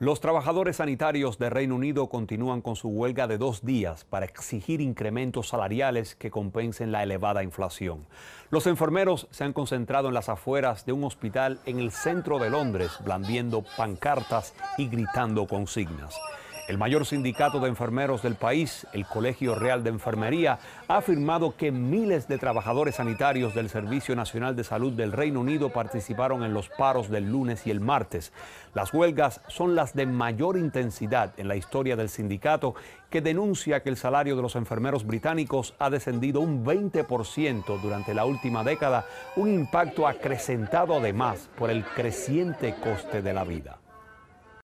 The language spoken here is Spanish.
Los trabajadores sanitarios de Reino Unido continúan con su huelga de dos días para exigir incrementos salariales que compensen la elevada inflación. Los enfermeros se han concentrado en las afueras de un hospital en el centro de Londres, blandiendo pancartas y gritando consignas. El mayor sindicato de enfermeros del país, el Colegio Real de Enfermería, ha afirmado que miles de trabajadores sanitarios del Servicio Nacional de Salud del Reino Unido participaron en los paros del lunes y el martes. Las huelgas son las de mayor intensidad en la historia del sindicato, que denuncia que el salario de los enfermeros británicos ha descendido un 20% durante la última década, un impacto acrecentado además por el creciente coste de la vida.